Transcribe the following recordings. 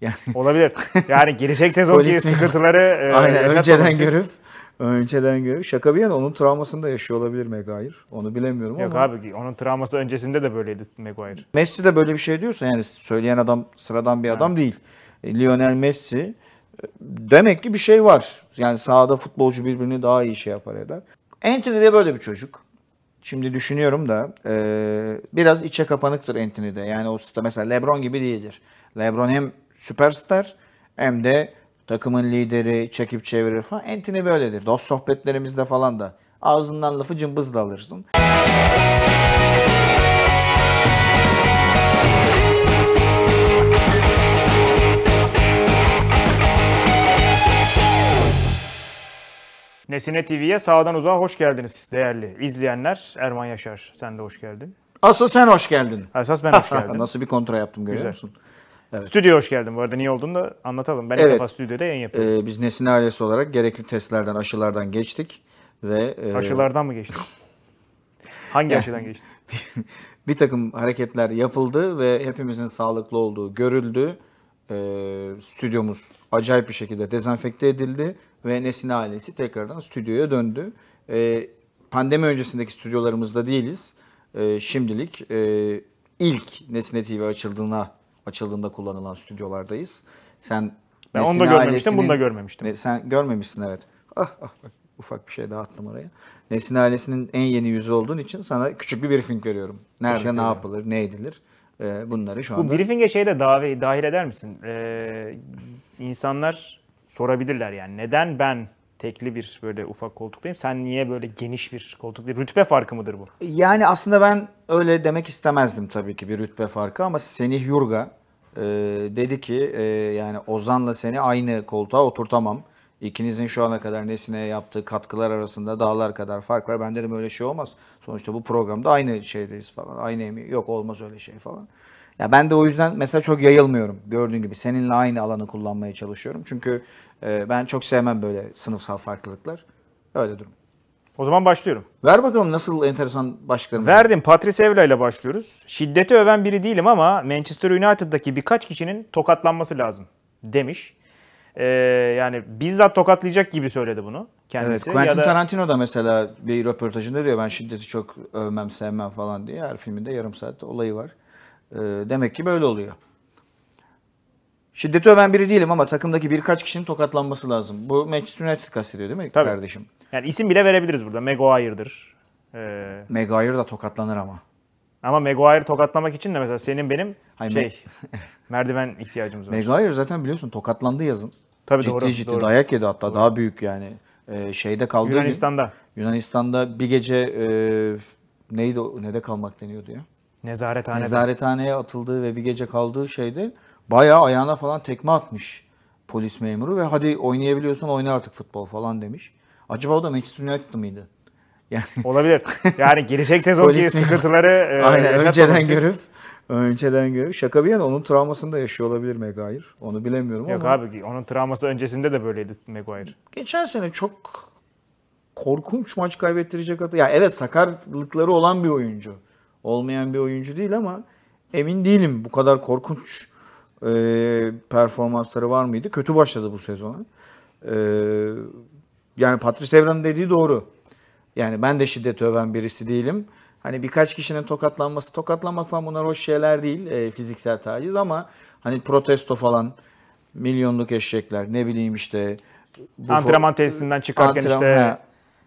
Yani olabilir. Yani gelecek sezonki sıkıntıları e, önceden görüp önceden görüp şaka bir yana onun travmasını da yaşıyor olabilir Maguire. Onu bilemiyorum Yok ama. Yok abi onun travması öncesinde de böyleydi Maguire. Messi de böyle bir şey diyorsa yani söyleyen adam sıradan bir adam yani. değil. E, Lionel Messi e, demek ki bir şey var. Yani sahada futbolcu birbirini daha iyi şey yapar eder. Anthony de böyle bir çocuk. Şimdi düşünüyorum da e, biraz içe kapanıktır Anthony de. Yani o mesela Lebron gibi değildir. Lebron hem süperstar hem de takımın lideri, çekip çevirir falan. Entini böyledir. Dost sohbetlerimizde falan da ağzından lafı cımbızla alırsın. Nesine TV'ye sağdan uzağa hoş geldiniz değerli izleyenler. Erman Yaşar sen de hoş geldin. Asıl sen hoş geldin. Esas ben hoş geldim. Nasıl bir kontra yaptım görüyor Güzel. musun? Evet. Stüdyoya hoş geldin bu arada. Niye olduğunu da anlatalım. Ben evet. ilk defa stüdyoda yayın yapıyorum. Ee, biz Nesin ailesi olarak gerekli testlerden, aşılardan geçtik. ve e... Aşılardan mı geçtik? Hangi aşıdan geçtik? bir takım hareketler yapıldı ve hepimizin sağlıklı olduğu görüldü. E, stüdyomuz acayip bir şekilde dezenfekte edildi ve Nesin ailesi tekrardan stüdyoya döndü. E, pandemi öncesindeki stüdyolarımızda değiliz. E, şimdilik e, ilk Nesine TV açıldığına açıldığında kullanılan stüdyolardayız. Sen ben onu da görmemiştim, bunu da görmemiştim. sen görmemişsin evet. Ah, ah ufak bir şey daha attım oraya. Nesin ailesinin en yeni yüzü olduğun için sana küçük bir briefing veriyorum. Nerede ne yapılır, ne edilir e, bunları şu anda. Bu briefinge şeyde dahi, dahil eder misin? Ee, insanlar sorabilirler yani neden ben tekli bir böyle ufak koltuktayım. Sen niye böyle geniş bir koltuk değil? Rütbe farkı mıdır bu? Yani aslında ben öyle demek istemezdim tabii ki bir rütbe farkı ama Senih Yurga e, dedi ki e, yani Ozan'la seni aynı koltuğa oturtamam. İkinizin şu ana kadar Nesin'e yaptığı katkılar arasında dağlar kadar fark var. Ben dedim öyle şey olmaz. Sonuçta bu programda aynı şeydeyiz falan. Aynı emeği. Yok olmaz öyle şey falan. Ya ben de o yüzden mesela çok yayılmıyorum. Gördüğün gibi seninle aynı alanı kullanmaya çalışıyorum. Çünkü e, ben çok sevmem böyle sınıfsal farklılıklar. Öyle durum. O zaman başlıyorum. Ver bakalım nasıl enteresan başlıklarım. Verdim. Patrice Evra ile başlıyoruz. Şiddeti öven biri değilim ama Manchester United'daki birkaç kişinin tokatlanması lazım demiş. Ee, yani bizzat tokatlayacak gibi söyledi bunu kendisi. Evet, Quentin ya da... Tarantino da mesela bir röportajında diyor ben şiddeti çok övmem sevmem falan diye. Her filminde yarım saatte olayı var. Ee, demek ki böyle oluyor. Şiddeti öven biri değilim ama takımdaki birkaç kişinin tokatlanması lazım. Bu Manchester United kastediyor değil mi Tabii. kardeşim? Yani isim bile verebiliriz burada. Maguire'dır. Ee... Maguire da tokatlanır ama. Ama Maguire tokatlamak için de mesela senin benim Hayır, şey merdiven ihtiyacımız var. Maguire zaten biliyorsun tokatlandı yazın. Tabii ciddi doğru, ciddi doğru. dayak yedi hatta doğru. daha büyük yani. Ee, şeyde kaldı. Yunanistan'da. Gün, Yunanistan'da bir gece e, neydi ne de kalmak deniyordu ya. Nezarethaneye. Nezarethaneye atıldığı ve bir gece kaldığı şeyde Bayağı ayağına falan tekme atmış polis memuru ve hadi oynayabiliyorsan oyna artık futbol falan demiş. Acaba o da Manchester United mıydı? Yani olabilir. Yani gelecek sezonki sıkıntıları e, Aynen, önceden görüp önceden görüp şaka bir yana onun travmasını da yaşıyor olabilir Maguire. Onu bilemiyorum Yok ama. Yok abi onun travması öncesinde de böyleydi Maguire. Geçen sene çok korkunç maç kaybettirecek hata. Ya yani evet sakarlıkları olan bir oyuncu. Olmayan bir oyuncu değil ama emin değilim bu kadar korkunç e, performansları var mıydı? Kötü başladı bu sezona. E, ee, yani Patrice Evran'ın dediği doğru. Yani ben de şiddet öven birisi değilim. Hani birkaç kişinin tokatlanması, tokatlanmak falan bunlar hoş şeyler değil e, fiziksel taciz ama hani protesto falan milyonluk eşekler ne bileyim işte bu antrenman tesisinden çıkarken antrenman, işte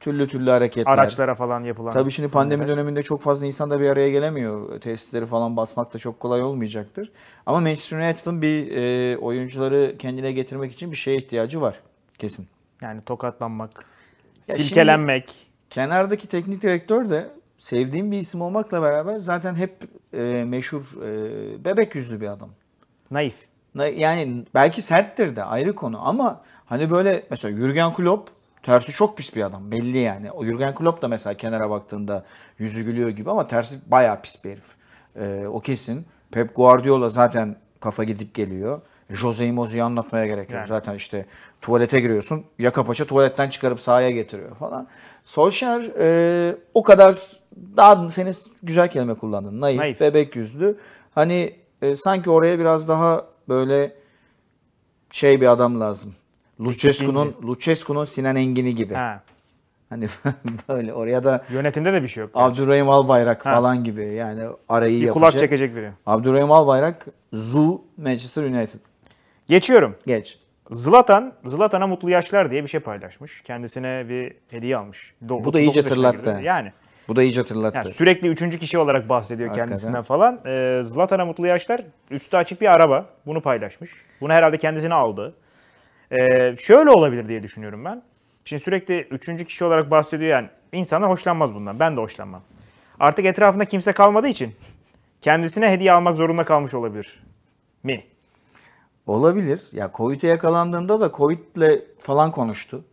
türlü türlü hareketler. Araçlara falan yapılan. Tabii şimdi pandemi şeyler. döneminde çok fazla insan da bir araya gelemiyor. Tesisleri falan basmak da çok kolay olmayacaktır. Ama Manchester United'ın bir e, oyuncuları kendine getirmek için bir şeye ihtiyacı var kesin. Yani tokatlanmak, ya silkelenmek. Şimdi, kenardaki teknik direktör de sevdiğim bir isim olmakla beraber zaten hep e, meşhur e, bebek yüzlü bir adam. Naif. Na, yani belki serttir de ayrı konu ama hani böyle mesela Jurgen Klopp Tersi çok pis bir adam belli yani. O Jurgen Klopp da mesela kenara baktığında yüzü gülüyor gibi ama tersi bayağı pis bir herif. Ee, o kesin. Pep Guardiola zaten kafa gidip geliyor. Jose Imoz'u anlatmaya gerek yok. Yani. Zaten işte tuvalete giriyorsun. Yaka paça tuvaletten çıkarıp sahaya getiriyor falan. Solskjaer e, o kadar daha senin güzel kelime kullandın. Naif, Naif. bebek yüzlü. Hani e, sanki oraya biraz daha böyle şey bir adam lazım. Lucescu'nun Lucescu'nun Sinan Engin'i gibi. Ha. Hani böyle oraya da yönetimde de bir şey yok. Abdurrahim yani. Albayrak ha. falan gibi yani arayı bir yapacak. kulak çekecek biri. Abdurrahim Albayrak Zu Manchester United. Geçiyorum. Geç. Zlatan, Zlatan'a mutlu yaşlar diye bir şey paylaşmış. Kendisine bir hediye almış. Do- Bu da iyice hatırlattı. Yani. Bu da iyice hatırlattı. Yani sürekli üçüncü kişi olarak bahsediyor Hakikaten. kendisinden falan. Ee, Zlatan'a mutlu yaşlar. Üstü açık bir araba. Bunu paylaşmış. Bunu herhalde kendisine aldı. Ee, şöyle olabilir diye düşünüyorum ben. Şimdi sürekli üçüncü kişi olarak bahsediyor yani. İnsanlar hoşlanmaz bundan. Ben de hoşlanmam. Artık etrafında kimse kalmadığı için kendisine hediye almak zorunda kalmış olabilir mi? Olabilir. Ya Covid'e yakalandığında da Covid'le falan konuştu.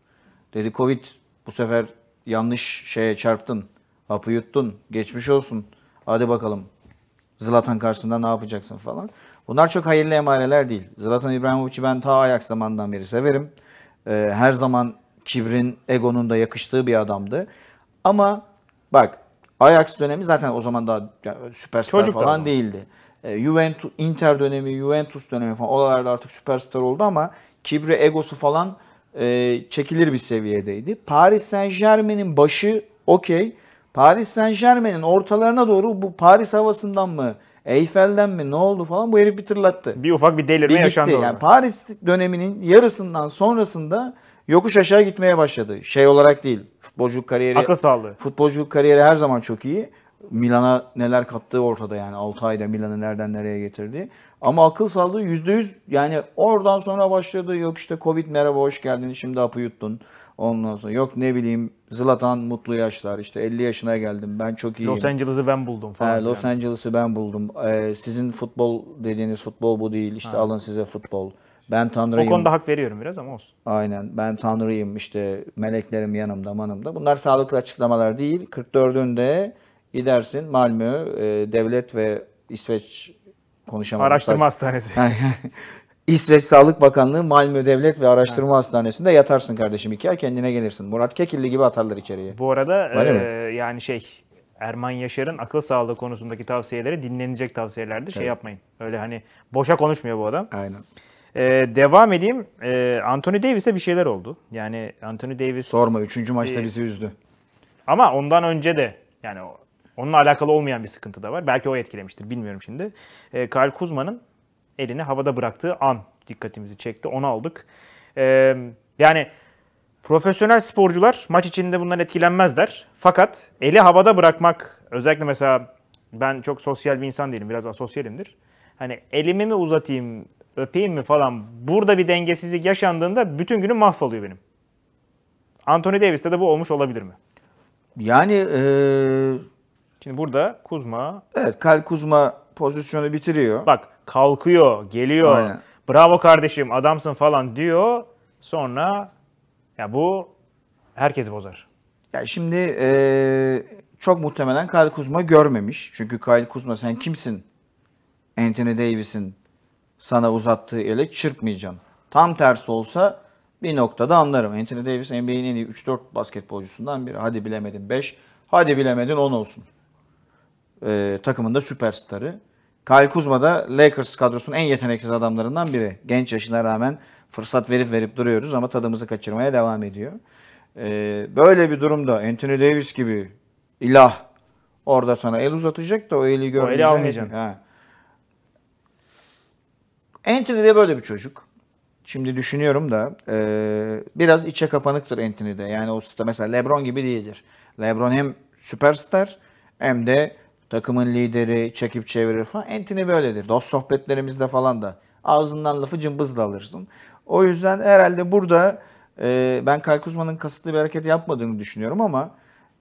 Dedi Covid bu sefer yanlış şeye çarptın. Hapı yuttun. Geçmiş olsun. Hadi bakalım. Zlatan karşısında ne yapacaksın falan. Bunlar çok hayırlı emareler değil. Zlatan İbrahimovic'i ben ta Ajax zamandan beri severim. Ee, her zaman kibrin, egonun da yakıştığı bir adamdı. Ama bak Ajax dönemi zaten o zaman daha yani süperstar Çocuk falan değildi. E, Juventus, Inter dönemi, Juventus dönemi falan oralarda artık süperstar oldu ama kibri, egosu falan e, çekilir bir seviyedeydi. Paris Saint Germain'in başı okey. Paris Saint Germain'in ortalarına doğru bu Paris havasından mı Eyfel'den mi ne oldu falan bu herif bir tırlattı. Bir ufak bir delirme bir yaşandı orada. Yani Paris döneminin yarısından sonrasında yokuş aşağı gitmeye başladı. Şey olarak değil. Futbolculuk kariyeri. Akıl sağlığı. Futbolculuk kariyeri her zaman çok iyi. Milan'a neler kattığı ortada yani 6 ayda Milan'ı nereden nereye getirdi. Ama akıl sağlığı %100 yani oradan sonra başladı. Yok işte Covid merhaba hoş geldin şimdi hapı yuttun. Ondan sonra yok ne bileyim Zlatan mutlu yaşlar işte 50 yaşına geldim ben çok iyiyim. Los Angeles'ı ben buldum falan. He, Los yani. Angeles'ı ben buldum. Ee, sizin futbol dediğiniz futbol bu değil işte ha. alın size futbol. Ben tanrıyım. O konuda hak veriyorum biraz ama olsun. Aynen ben tanrıyım işte meleklerim yanımda manımda. Bunlar sağlıklı açıklamalar değil. 44'ünde gidersin Malmö e, devlet ve İsveç konuşamadım. Araştırma hastanesi. İsveç Sağlık Bakanlığı Malmö Devlet ve Araştırma ha. Hastanesi'nde yatarsın kardeşim iki ay kendine gelirsin. Murat Kekilli gibi atarlar içeriye. Bu arada e, yani şey Erman Yaşar'ın akıl sağlığı konusundaki tavsiyeleri dinlenecek tavsiyelerdi. Şey evet. Şey yapmayın. Öyle hani boşa konuşmuyor bu adam. Aynen. Ee, devam edeyim. Ee, Anthony Davis'e bir şeyler oldu. Yani Anthony Davis... Sorma. Üçüncü maçta e, bizi üzdü. Ama ondan önce de yani onunla alakalı olmayan bir sıkıntı da var. Belki o etkilemiştir. Bilmiyorum şimdi. Ee, Kyle Kuzma'nın elini havada bıraktığı an dikkatimizi çekti. Onu aldık. Ee, yani profesyonel sporcular maç içinde bundan etkilenmezler. Fakat eli havada bırakmak özellikle mesela ben çok sosyal bir insan değilim. Biraz asosyalimdir. Hani elimi mi uzatayım, öpeyim mi falan burada bir dengesizlik yaşandığında bütün günüm mahvoluyor benim. Anthony Davis'te de bu olmuş olabilir mi? Yani ee... Şimdi burada Kuzma... Evet kal Kuzma pozisyonu bitiriyor. Bak kalkıyor, geliyor. Aynen. Bravo kardeşim, adamsın falan diyor. Sonra ya bu herkesi bozar. Ya şimdi ee, çok muhtemelen Kyle Kuzma görmemiş. Çünkü Kyle Kuzma sen kimsin? Anthony Davis'in sana uzattığı ele çırpmayacağım. Tam tersi olsa bir noktada anlarım. Anthony Davis NBA'nin en iyi 3-4 basketbolcusundan biri. Hadi bilemedin 5, hadi bilemedin 10 olsun. Ee, takımın da süperstarı. Kyle Kuzma da Lakers kadrosunun en yeteneksiz adamlarından biri. Genç yaşına rağmen fırsat verip verip duruyoruz ama tadımızı kaçırmaya devam ediyor. Ee, böyle bir durumda Anthony Davis gibi ilah orada sana el uzatacak da o eli görmeyecek. O eli almayacaksın. Anthony de böyle bir çocuk. Şimdi düşünüyorum da e, biraz içe kapanıktır Anthony de. Yani o mesela LeBron gibi değildir. LeBron hem süperstar hem de Takımın lideri çekip çevirir falan. Entini böyledir. Dost sohbetlerimizde falan da. Ağzından lafı cımbızla alırsın. O yüzden herhalde burada e, ben Kalkuzman'ın kasıtlı bir hareket yapmadığını düşünüyorum ama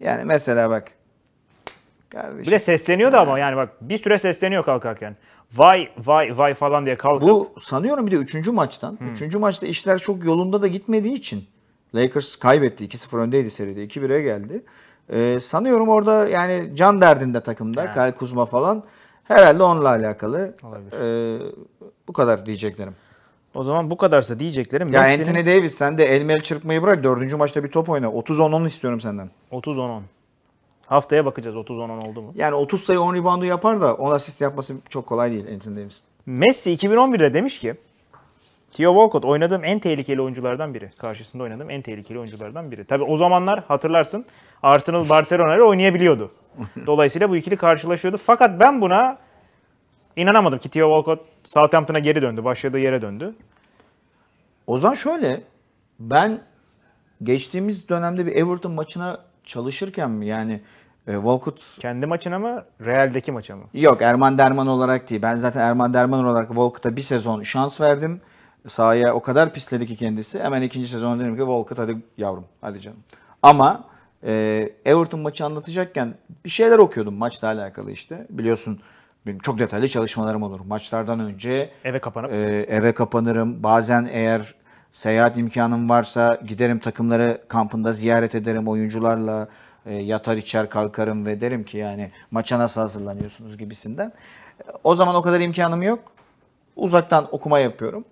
yani mesela bak kardeşim. Bir de sesleniyor da ama yani bak bir süre sesleniyor kalkarken. Vay vay vay falan diye kalkıp. Bu sanıyorum bir de üçüncü maçtan. 3. Hmm. maçta işler çok yolunda da gitmediği için. Lakers kaybetti. 2-0 öndeydi seride. 2-1'e geldi. Ee, sanıyorum orada yani can derdinde takımda. Yani. Kyle Kuzma falan. Herhalde onunla alakalı. Olabilir. Ee, bu kadar diyeceklerim. O zaman bu kadarsa diyeceklerim. Ya Messi'nin... Anthony Davis sen de elmel çırpmayı bırak. Dördüncü maçta bir top oyna. 30-10-10 istiyorum senden. 30-10-10. Haftaya bakacağız 30-10-10 oldu mu? Yani 30 sayı 10 reboundu yapar da 10 asist yapması çok kolay değil Anthony Davis. Messi 2011'de demiş ki Theo Walcott oynadığım en tehlikeli oyunculardan biri. Karşısında oynadığım en tehlikeli oyunculardan biri. Tabi o zamanlar hatırlarsın Arsenal Barcelona ile oynayabiliyordu. Dolayısıyla bu ikili karşılaşıyordu. Fakat ben buna inanamadım ki Theo Walcott Southampton'a geri döndü. Başladığı yere döndü. Ozan şöyle. Ben geçtiğimiz dönemde bir Everton maçına çalışırken mi yani e, Walcott... Kendi maçına mı? Real'deki maça mı? Yok Erman Derman olarak değil. Ben zaten Erman Derman olarak Walcott'a bir sezon şans verdim. Sahaya o kadar pisledi ki kendisi. Hemen ikinci sezon dedim ki Walcott hadi yavrum hadi canım. Ama e, Everton maçı anlatacakken bir şeyler okuyordum maçla alakalı işte. Biliyorsun benim çok detaylı çalışmalarım olur. Maçlardan önce eve kapanıp e, eve kapanırım. Bazen eğer seyahat imkanım varsa giderim takımları kampında ziyaret ederim oyuncularla. E, yatar içer kalkarım ve derim ki yani maça nasıl hazırlanıyorsunuz gibisinden. O zaman o kadar imkanım yok. Uzaktan okuma yapıyorum.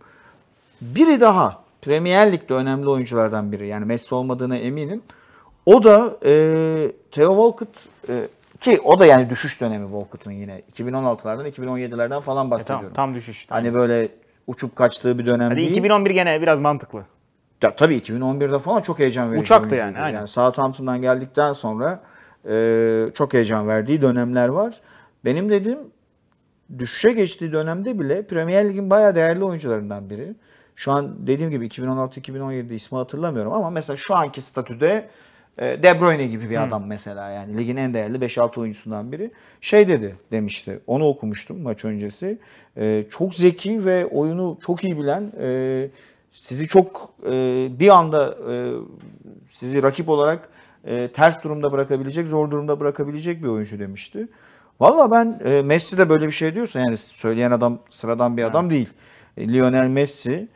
Biri daha Premier Lig'de önemli oyunculardan biri. Yani Messi olmadığına eminim. O da e, Theo Walcott e, ki o da yani düşüş dönemi Walcott'un yine 2016'lardan 2017'lerden falan e, bahsediyorum. E, tam, tam düşüş. Hani yani. böyle uçup kaçtığı bir dönem Hadi değil. 2011 gene biraz mantıklı. Ya, tabii 2011'de falan çok heyecan verici. Uçaktı yani. Aynen. yani Southampton'dan geldikten sonra e, çok heyecan verdiği dönemler var. Benim dediğim düşüşe geçtiği dönemde bile Premier Lig'in bayağı değerli oyuncularından biri. Şu an dediğim gibi 2016-2017 ismi hatırlamıyorum ama mesela şu anki statüde e, de Bruyne gibi bir adam Hı. mesela yani ligin en değerli 5-6 oyuncusundan biri. Şey dedi demişti. Onu okumuştum maç öncesi. Ee, çok zeki ve oyunu çok iyi bilen e, sizi çok e, bir anda e, sizi rakip olarak e, ters durumda bırakabilecek, zor durumda bırakabilecek bir oyuncu demişti. Valla ben e, Messi de böyle bir şey diyorsa yani söyleyen adam sıradan bir adam evet. değil. E, Lionel Messi e,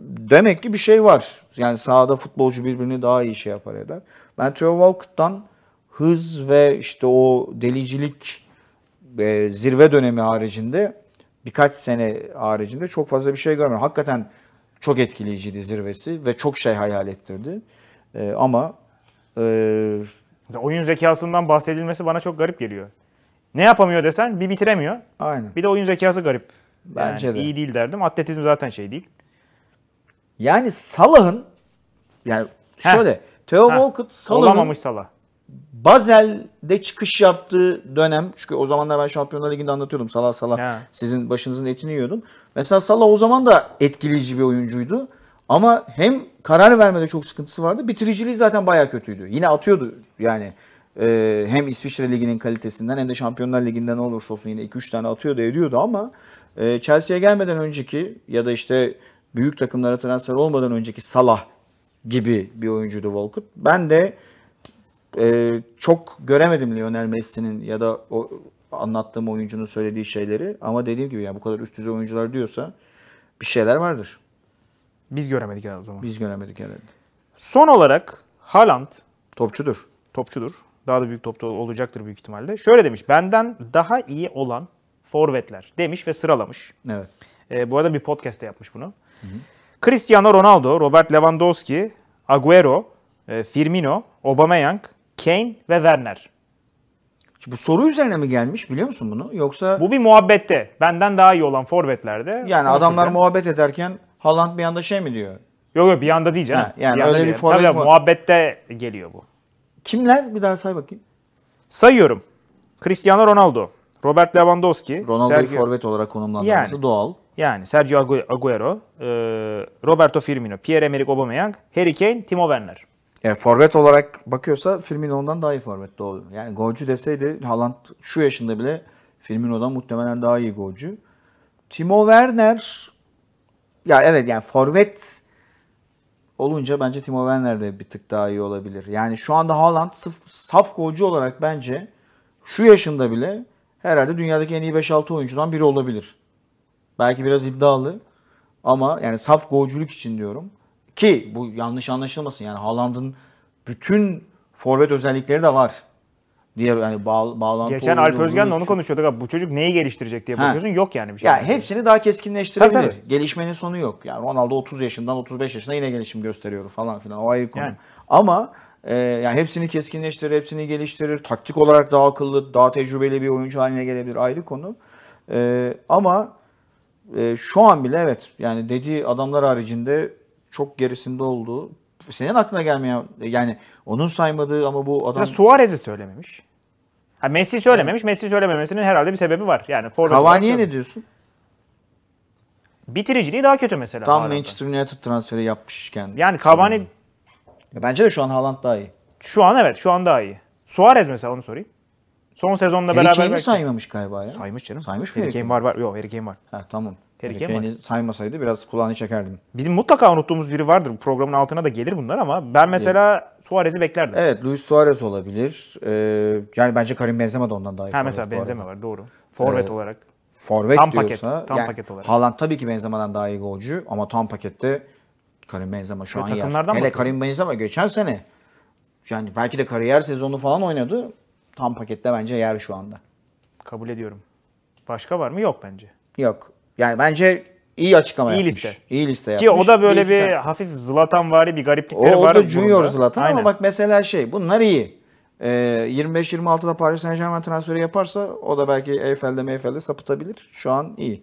demek ki bir şey var. Yani sahada futbolcu birbirini daha iyi şey yapar eder. Matthew Walcott'tan hız ve işte o delicilik e, zirve dönemi haricinde birkaç sene haricinde çok fazla bir şey görmüyorum. Hakikaten çok etkileyiciydi zirvesi ve çok şey hayal ettirdi. E, ama e, oyun zekasından bahsedilmesi bana çok garip geliyor. Ne yapamıyor desen bir bitiremiyor. Aynen. Bir de oyun zekası garip. Bence yani de. iyi değil derdim. Atletizm zaten şey değil. Yani Salah'ın yani şöyle Theo ha, Walcott Salah'ın Salah. Bazel'de çıkış yaptığı dönem çünkü o zamanlar ben Şampiyonlar Ligi'nde anlatıyordum Salah Salah ha. sizin başınızın etini yiyordum. Mesela Salah o zaman da etkileyici bir oyuncuydu. Ama hem karar vermede çok sıkıntısı vardı. Bitiriciliği zaten baya kötüydü. Yine atıyordu yani. E, hem İsviçre Ligi'nin kalitesinden hem de Şampiyonlar Ligi'nden ne olursa olsun yine 2-3 tane atıyordu ediyordu ama e, Chelsea'ye gelmeden önceki ya da işte büyük takımlara transfer olmadan önceki Salah gibi bir oyuncuydu Volkut. Ben de e, çok göremedim Lionel Messi'nin ya da o anlattığım oyuncunun söylediği şeyleri. Ama dediğim gibi yani bu kadar üst düzey oyuncular diyorsa bir şeyler vardır. Biz göremedik herhalde o zaman. Biz göremedik herhalde. Son olarak Haaland topçudur. Topçudur. Daha da büyük topçu olacaktır büyük ihtimalle. Şöyle demiş. Benden daha iyi olan forvetler demiş ve sıralamış. Evet. E, bu arada bir podcastte yapmış bunu. Hı hı. Cristiano Ronaldo, Robert Lewandowski, Agüero, e, Firmino, Aubameyang, Kane ve Werner. Şimdi bu soru üzerine mi gelmiş biliyor musun bunu? Yoksa Bu bir muhabbette. Benden daha iyi olan forvetlerde. Yani konuşurken... adamlar muhabbet ederken Haaland bir anda şey mi diyor? Yok yok bir anda değil canım. Ha, yani bir öyle bir forvet. Tabii tabii muhabbette geliyor bu. Kimler? Bir daha say bakayım. Sayıyorum. Cristiano Ronaldo, Robert Lewandowski, Ronaldo'yu Sergio... forvet olarak konumlandırması yani. doğal. Yani Sergio Agüero, e, Roberto Firmino, Pierre-Emerick Aubameyang, Harry Kane, Timo Werner. Yani forvet olarak bakıyorsa Firmino ondan daha iyi forvet doğru. Yani golcü deseydi Haaland şu yaşında bile Firmino'dan muhtemelen daha iyi golcü. Timo Werner ya evet yani forvet olunca bence Timo Werner de bir tık daha iyi olabilir. Yani şu anda Haaland saf, saf golcü olarak bence şu yaşında bile herhalde dünyadaki en iyi 5-6 oyuncudan biri olabilir. Belki biraz iddialı ama yani saf golcülük için diyorum. Ki bu yanlış anlaşılmasın. Yani Haaland'ın bütün forvet özellikleri de var. Diğer yani bağ, bağlantı Geçen Alp Özgen'le onu konuşuyorduk abi. Bu çocuk neyi geliştirecek diye bakıyorsun. Ha. Yok yani bir şey. Ya yani hepsini daha keskinleştirebilir. Tabii, tabii. Gelişmenin sonu yok. Yani Ronaldo 30 yaşından 35 yaşına yine gelişim gösteriyor falan filan. O ayrı konu. Yani. Ama e, yani hepsini keskinleştirir, hepsini geliştirir. Taktik olarak daha akıllı, daha tecrübeli bir oyuncu haline gelebilir ayrı konu. E, ama e, şu an bile evet yani dediği adamlar haricinde çok gerisinde olduğu senin aklına gelmeyen yani onun saymadığı ama bu adam... Mesela Suarez'i söylememiş. Ha, Messi söylememiş. Evet. Messi söylememesinin herhalde bir sebebi var. Yani Cavani'ye ne diyorsun? Bitiriciliği daha kötü mesela. Tam Manchester United transferi yapmış kendi. Yani Cavani... Ya bence de şu an Haaland daha iyi. Şu an evet. Şu an daha iyi. Suarez mesela onu sorayım. Son sezonla Harry beraber belki... saymamış galiba ya. Saymış canım. Saymış mı Harry Kane? var var. Yok Harry Kane var. Ha tamam. Harry, Harry Kane'i saymasaydı biraz kulağını çekerdim. Bizim mutlaka unuttuğumuz biri vardır. Programın altına da gelir bunlar ama ben mesela evet. Suarez'i beklerdim. Evet Luis Suarez olabilir. Ee, yani bence Karim Benzema da ondan daha iyi. Ha mesela Benzema var doğru. Forvet ee, olarak. Forvet tam diyorsa. Paket, tam yani, paket olarak. Haaland tabii ki Benzema'dan daha iyi golcü ama tam pakette Karim Benzema şu Ve an yer. Hele Karim Benzema geçen sene yani belki de kariyer sezonu falan oynadı tam pakette bence yer şu anda. Kabul ediyorum. Başka var mı? Yok bence. Yok. Yani bence iyi açıklama İyi yapmış. liste. İyi liste yapmış. Ki o da böyle iyi bir, bir hafif Zlatan vari bir gariplikleri o, var. O da Junior Zlatan Aynen. ama bak mesela şey bunlar iyi. Ee, 25-26'da Paris Saint Germain transferi yaparsa o da belki Eyfel'de Meyfel'de sapıtabilir. Şu an iyi.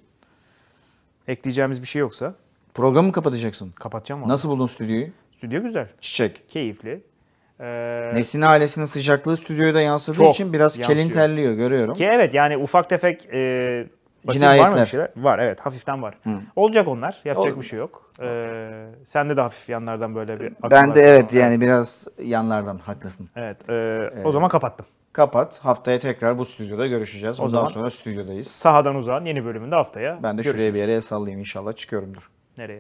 Ekleyeceğimiz bir şey yoksa? Programı kapatacaksın. Kapatacağım abi. Nasıl buldun stüdyoyu? Stüdyo güzel. Çiçek. Keyifli. Ee, Nesin ailesinin sıcaklığı stüdyoda yansıdığı çok için biraz yansıyor. kelin terliyor görüyorum. Ki evet yani ufak tefek e, Cinayetler. Var mı bir şeyler? Var evet hafiften var. Hı. Olacak onlar. Yapacak Olur. bir şey yok. Ee, sende de hafif yanlardan böyle bir Ben de evet var. yani biraz yanlardan haklısın. Evet. E, O zaman kapattım. Kapat. Haftaya tekrar bu stüdyoda görüşeceğiz. O zaman sonra stüdyodayız. Sahadan uzağın yeni bölümünde haftaya Ben de görüşürüz. şuraya bir yere sallayayım inşallah çıkıyorumdur. Nereye?